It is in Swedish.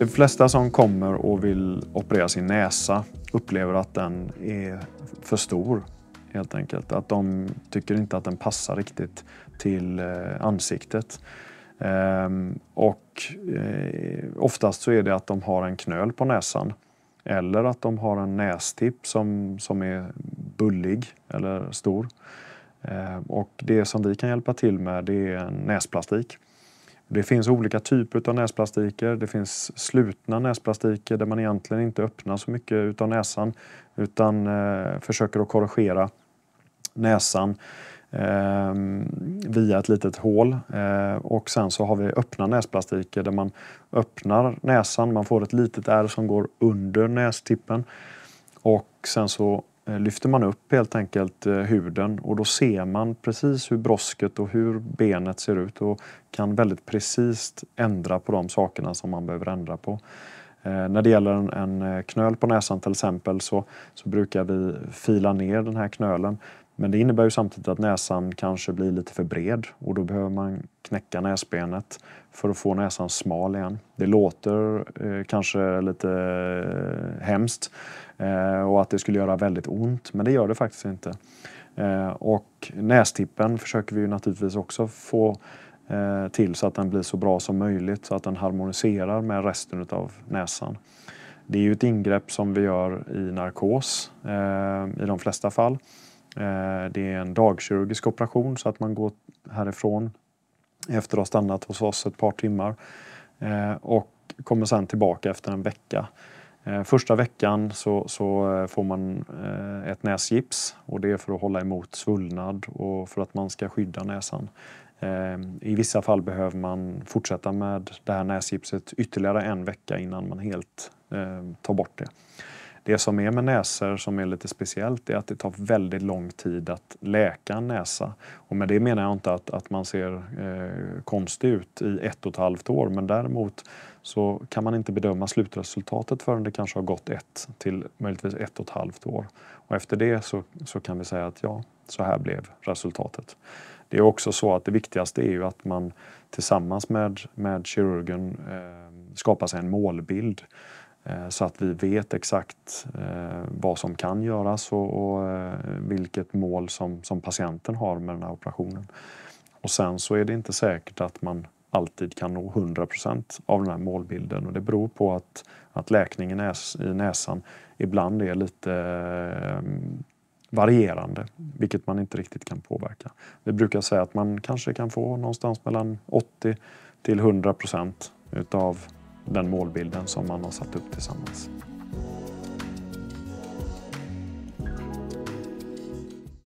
De flesta som kommer och vill operera sin näsa upplever att den är för stor helt enkelt. Att de tycker inte att den passar riktigt till eh, ansiktet. Ehm, och eh, oftast så är det att de har en knöl på näsan eller att de har en nästipp som, som är bullig eller stor. Ehm, och det som vi kan hjälpa till med det är en näsplastik. Det finns olika typer av näsplastiker. Det finns slutna näsplastiker där man egentligen inte öppnar så mycket av näsan utan eh, försöker att korrigera näsan eh, via ett litet hål. Eh, och sen så har vi öppna näsplastiker där man öppnar näsan, man får ett litet ärr som går under nästippen och sen så Eh, lyfter man upp helt enkelt eh, huden och då ser man precis hur brosket och hur benet ser ut och kan väldigt precis ändra på de sakerna som man behöver ändra på. Eh, när det gäller en, knöl på näsan till exempel så, så brukar vi fila ner den här knölen men det innebär ju samtidigt att näsan kanske blir lite för bred och då behöver man knäcka näsbenet för att få näsan smal igen. Det låter eh, kanske lite eh, hemskt eh, och att det skulle göra väldigt ont, men det gör det faktiskt inte. Eh, och nästippen försöker vi naturligtvis också få eh, till så att den blir så bra som möjligt så att den harmoniserar med resten av näsan. Det är ju ett ingrepp som vi gör i narkos eh, i de flesta fall. Eh, det är en dagkirurgisk operation så att man går härifrån efter att ha stannat hos oss ett par timmar eh, och kommer sen tillbaka efter en vecka. Eh, första veckan så, så får man ett näsgips och det är för att hålla emot svullnad och för att man ska skydda näsan. I vissa fall behöver man fortsätta med det här näsgipset ytterligare en vecka innan man helt tar bort det. Det som är med näsor som är lite speciellt är att det tar väldigt lång tid att läka en näsa. Och med det menar jag inte att, att man ser eh, konstig ut i ett och ett halvt år men däremot så kan man inte bedöma slutresultatet förrän det kanske har gått ett till möjligtvis ett och ett halvt år. Och efter det så, så kan vi säga att ja, så här blev resultatet. Det är också så att det viktigaste är ju att man tillsammans med, med kirurgen eh, skapar sig en målbild. Eh, så att vi vet exakt eh, vad som kan göras och, eh, vilket mål som, patienten har med den här operationen. Och sen så är det inte säkert att man alltid kan nå 100 av den här målbilden och det beror på att, att läkningen i näsan ibland är lite varierande, vilket man inte riktigt kan påverka. Vi brukar säga att man kanske kan få någonstans mellan 80 till 100 av den målbilden som man har satt upp tillsammans.